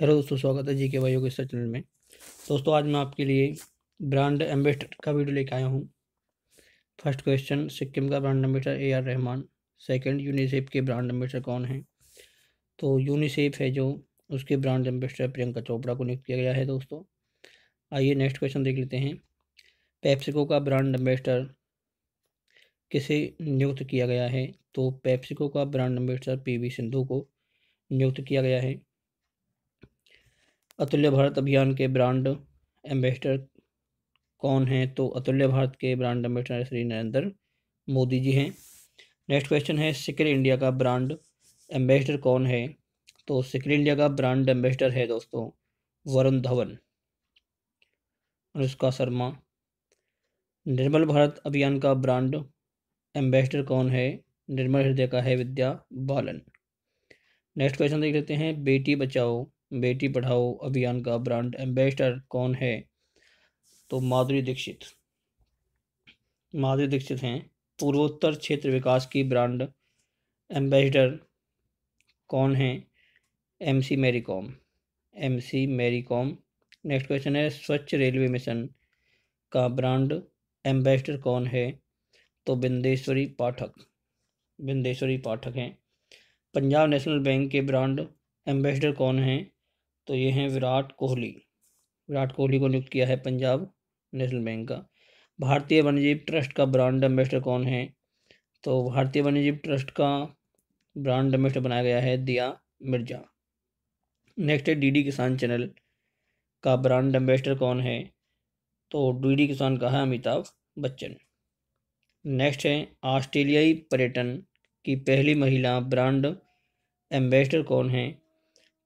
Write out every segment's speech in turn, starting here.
hello दोस्तों स्वागत है जी के वाई योगेश्वर चैनल में दोस्तों आज मैं आपके लिए ब्रांड एम्बेसडर का वीडियो लेके आया हूँ फर्स्ट क्वेश्चन सिक्किम का brand ambassador A R Rahman second UNICEF के ब्रांड एम्बेसडर कौन है तो यूनिसेफ है जो उसके ब्रांड एम्बेसडर प्रियंका चोपड़ा को नियुक्त किया गया है दोस्तों आइए नेक्स्ट क्वेश्चन देख लेते हैं पैप्सिको का ब्रांड एम्बेसडर किसे नियुक्त किया गया है तो पैप्सिको का brand ambassador P V Sindhu को नियुक्त किया गया है अतुल्य भारत अभियान के ब्रांड एम्बेसडर कौन हैं तो अतुल्य भारत के ब्रांड एम्बेसडर श्री नरेंद्र मोदी जी हैं नेक्स्ट क्वेश्चन है सिकिल इंडिया का ब्रांड एम्बेसडर कौन है तो सिकिल इंडिया का ब्रांड एम्बेसडर है दोस्तों वरुण धवन अनुष्का शर्मा निर्मल भारत अभियान का ब्रांड एम्बेसडर कौन है निर्मल हृदय का है विद्या बालन नेक्स्ट क्वेश्चन देख लेते हैं बेटी बचाओ बेटी पढ़ाओ अभियान का ब्रांड एम्बेसडर कौन है तो माधुरी दीक्षित माधुरी दीक्षित हैं पूर्वोत्तर क्षेत्र विकास की ब्रांड एम्बेसडर कौन है M C Mary Kom M C Mary Kom next question है स्वच्छ रेलवे मिशन का ब्रांड एम्बेसडर कौन है तो बिंदेश्वरी पाठक बिंदेश्वरी पाठक हैं पंजाब नेशनल बैंक के ब्रांड एम्बेसडर कौन हैं तो ये हैं विराट कोहली विराट कोहली को नियुक्त किया है पंजाब नेशनल बैंक का भारतीय वन्यजीव ट्रस्ट का ब्रांड एम्बेसडर कौन है तो भारतीय वन्यजीव ट्रस्ट का ब्रांड एम्बेसडर बनाया गया है दिया मिर्जा नेक्स्ट है डीडी किसान चैनल का ब्रांड एम्बेसडर कौन है तो डीडी किसान का है अमिताभ बच्चन नेक्स्ट है ऑस्ट्रेलियाई पर्यटन की पहली महिला ब्रांड एम्बेसडर कौन है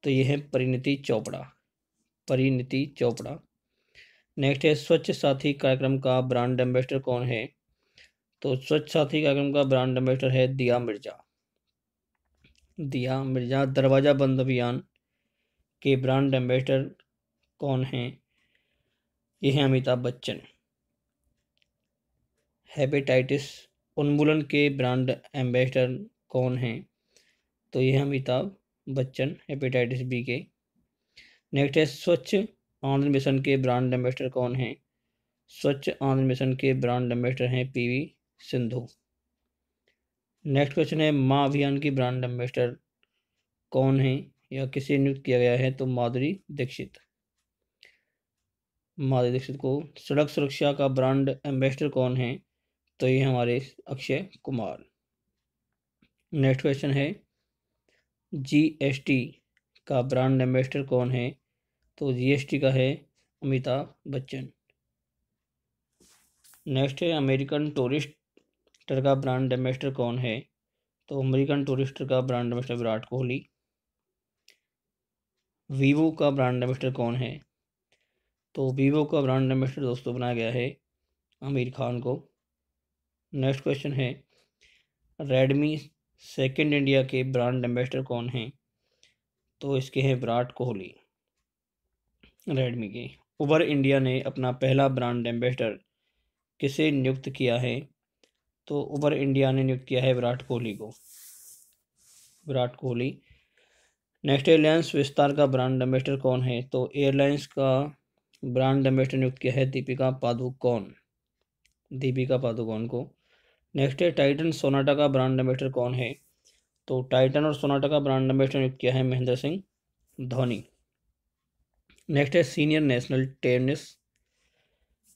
तो ये है परिणति चोपड़ा परिणति चोपड़ा नेक्स्ट है स्वच्छ साथी कार्यक्रम का ब्रांड एम्बेसडर कौन है तो स्वच्छ साथी कार्यक्रम का ब्रांड एम्बेसडर है दिया मिर्जा दिया मिर्जा दरवाज़ा बंद अभियान के ब्रांड एम्बेसडर कौन हैं ये हैं अमिताभ बच्चन हेपेटाइटिस उन्मूलन के ब्रांड एम्बेसडर कौन हैं तो ये अमिताभ बच्चन हेपेटाइटिस बी के नेक्स्ट है स्वच्छ आंध्र मिशन के ब्रांड एम्बेसडर कौन हैं स्वच्छ आंध्र मिशन के ब्रांड एम्बेसडर हैं पीवी सिंधु नेक्स्ट क्वेश्चन है माँ अभियान की ब्रांड एम्बेसडर कौन है या किसे नियुक्त किया गया है तो माधुरी दीक्षित माधुरी दीक्षित को सड़क सुरक्षा का ब्रांड एम्बेसडर कौन है तो ये हमारे अक्षय कुमार नेक्स्ट क्वेश्चन है जीएसटी का ब्रांड एम्बेसडर कौन है तो जीएसटी का है अमिताभ बच्चन नेक्स्ट है अमेरिकन टूरिस्टर का ब्रांड एम्बेसडर कौन है तो अमेरिकन टूरिस्टर का brand ambassador Virat Kohli Vivo का ब्रांड एम्बेसडर कौन है तो वीवो का ब्रांड एम्बेसडर दोस्तों बनाया गया है आमिर खान को नेक्स्ट क्वेश्चन है रेडमी सेकंड इंडिया के ब्रांड एम्बेसडर कौन हैं तो इसके हैं विराट कोहली रेडमी के उबर इंडिया ने अपना पहला ब्रांड एम्बेसडर किसे नियुक्त किया है तो उबर इंडिया ने नियुक्त किया है विराट कोहली को विराट कोहली नेक्स्ट एयरलाइंस विस्तार का ब्रांड एम्बेसडर कौन है तो एयरलाइंस का ब्रांड एम्बेसडर नियुक्त किया है दीपिका पादुकोण दीपिका पादुकोण को नेक्स्ट है टाइटन सोनाटा का ब्रांड एम्बेसडर कौन है तो टाइटन और सोनाटा का ब्रांड एम्बेसडर नियुक्त किया है महेंद्र सिंह धोनी नेक्स्ट है सीनियर नेशनल टेनिस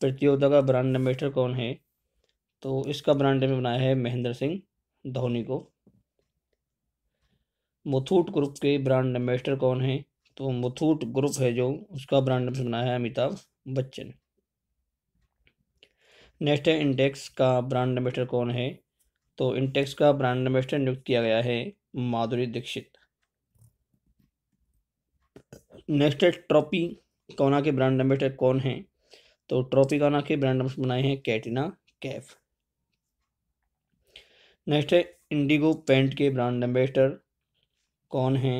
प्रतियोगिता का ब्रांड एम्बेसडर कौन है तो इसका ब्रांड एम्बेसडर बनाया है महेंद्र सिंह धोनी को मुथूट ग्रुप के ब्रांड एम्बेसडर कौन है तो मुथूट ग्रुप है जो उसका ब्रांड एम्बेसडर बनाया है अमिताभ बच्चन नेक्स्ट है इंटेक्स का ब्रांड एम्बेसडर कौन है तो इंटेक्स का ब्रांड एम्बेसडर नियुक्त किया गया है माधुरी दीक्षित नेक्स्ट है ट्रॉपी कोना के ब्रांड एम्बेसडर कौन है तो ट्रॉपी कोना के ब्रांड एम्बेस्टर बनाए हैं कैटिना कैफ नेक्स्ट है इंडिगो पेंट के ब्रांड एम्बेसडर कौन हैं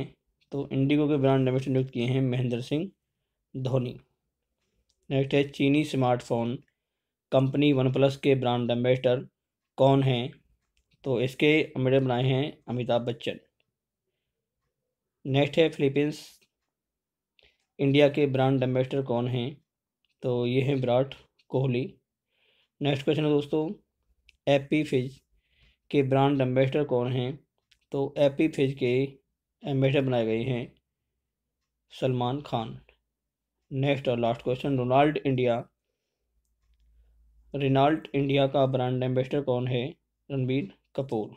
तो इंडिगो के ब्रांड एम्बेस्टर नियुक्त किए हैं महेंद्र सिंह धोनी नेक्स्ट है चीनी स्मार्टफोन कंपनी वन प्लस के ब्रांड एम्बेसडर कौन हैं तो इसके अमेडर बनाए हैं अमिताभ बच्चन नेक्स्ट है फिलीपींस इंडिया के ब्रांड एम्बेसडर कौन हैं तो ये हैं विराट कोहली नेक्स्ट क्वेश्चन है दोस्तों एपी फिज के ब्रांड एम्बेसडर कौन हैं तो एपी फिज के एम्बेसडर बनाए गए हैं सलमान खान नेक्स्ट और last question Ronald India Renault India का ब्रांड एम्बेसडर कौन है रणबीर कपूर